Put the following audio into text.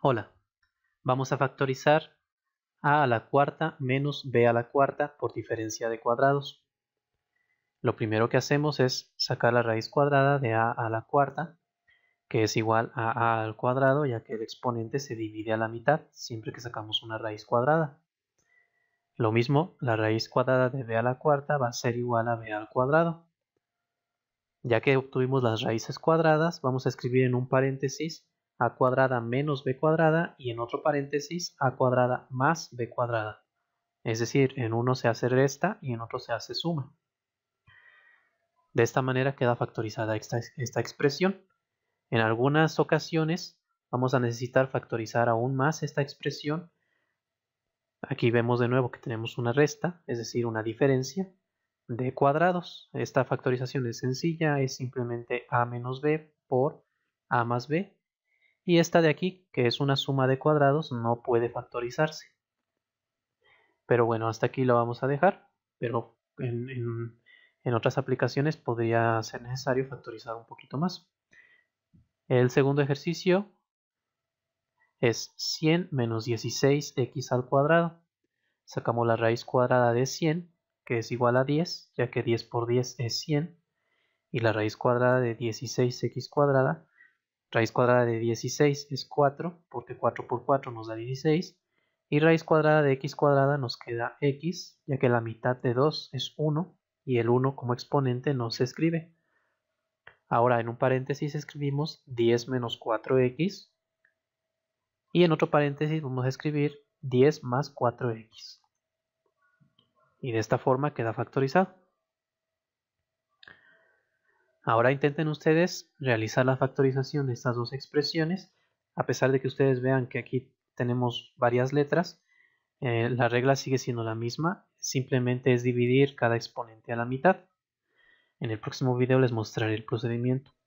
Hola, vamos a factorizar a a la cuarta menos b a la cuarta por diferencia de cuadrados. Lo primero que hacemos es sacar la raíz cuadrada de a a la cuarta, que es igual a a al cuadrado, ya que el exponente se divide a la mitad siempre que sacamos una raíz cuadrada. Lo mismo, la raíz cuadrada de b a la cuarta va a ser igual a b al cuadrado. Ya que obtuvimos las raíces cuadradas, vamos a escribir en un paréntesis a cuadrada menos b cuadrada y en otro paréntesis a cuadrada más b cuadrada. Es decir, en uno se hace resta y en otro se hace suma. De esta manera queda factorizada esta, expresión. En algunas ocasiones vamos a necesitar factorizar aún más esta expresión. Aquí vemos de nuevo que tenemos una resta, es decir, una diferencia de cuadrados. Esta factorización es sencilla, es simplemente a menos b por a más b y esta de aquí, que es una suma de cuadrados, no puede factorizarse. Pero bueno, hasta aquí lo vamos a dejar, pero en, en otras aplicaciones podría ser necesario factorizar un poquito más. El segundo ejercicio es 100 menos 16x al cuadrado. Sacamos la raíz cuadrada de 100, que es igual a 10, ya que 10 por 10 es 100. Y la raíz cuadrada de 16x cuadrada, Raíz cuadrada de 16 es 4, porque 4 por 4 nos da 16. Y raíz cuadrada de x cuadrada nos queda x, ya que la mitad de 2 es 1, y el 1 como exponente no se escribe. Ahora en un paréntesis escribimos 10 menos 4x, y en otro paréntesis vamos a escribir 10 más 4x. Y de esta forma queda factorizado. Ahora intenten ustedes realizar la factorización de estas dos expresiones. A pesar de que ustedes vean que aquí tenemos varias letras, eh, la regla sigue siendo la misma. Simplemente es dividir cada exponente a la mitad. En el próximo video les mostraré el procedimiento.